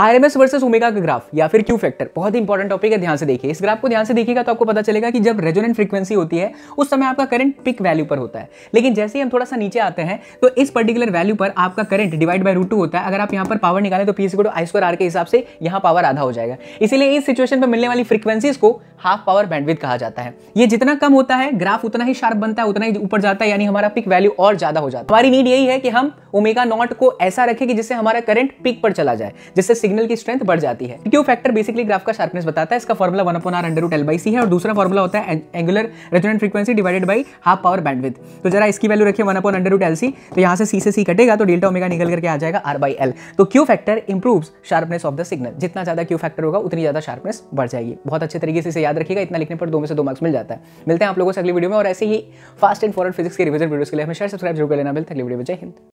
RMS versus omega का graph या फिर क्यू फैक्टर बहुत ही इंपॉर्टेंट टॉपिक है ध्यान से देखिए इस ग्राफ को ध्यान से देखिएगा तो आपको पता चलेगा कि जब रेजोनेंट फ्रीक्वेंसी होती है उस समय आपका करंट पिक वैल्यू पर होता है लेकिन जैसे ही हम थोड़ा सा नीचे आते हैं तो इस पर्टिकुलर वैल्यू पर आपका करंट डिवाइड बाय रूट होता है अगर आप यहाँ पर पावर निकालें तो P C I square R के हिसाब से यहाँ पावर आधा हो जाएगा इसीलिए इस सिचुएशन पर मिलने वाली फ्रीक्वेंसीज को हाफ पावर बैंडविथ कहा जाता है ये जितना कम होता है ग्राफ उतना ही शार्प बनता है उतना ही ऊपर जाता है यानी हमारा पिक वैल्यू और ज्यादा हो जाता है हमारी नीड यही है कि हम ओमेगा नॉट को ऐसा रखे कि जिससे हमारा करंट पीक पर चला जाए जिससे सिग्नल की स्ट्रेंथ बढ़ जाती है क्यों फैक्टर बेसिकली ग्राफ का शार्पनेस बताता है इसका formula one upon R under root L by C है और दूसरा फॉर्मुला होता है angular resonant frequency divided by half power bandwidth तो जरा इसकी वैल्यू रखिए one upon under root L C तो यहाँ से सी से सी कटेगा तो डेल्टा ओमेगा निकल करके आ जाएगा आर बाई एल तो Q factor improve sharpness of the signal जितना ज्यादा क्यू फैक्टर होगा उतनी ज्यादा शार्पनेस बढ़ जाएगी बहुत अच्छे तरीके से इसे याद रखिएगा इतना लिखने पर दो में से दो मार्क्स मिल जाता है मिलते हैं आप लोगों से अगली वीडियो में और ऐसे ही फास्ट एंड फॉरवर्ड फिजिक्स के रिविजन वीडियोस के लिए हमें शेयर सब्सक्राइब जरूर कर लेना मिलता है अगली वीडियो में जय हिंद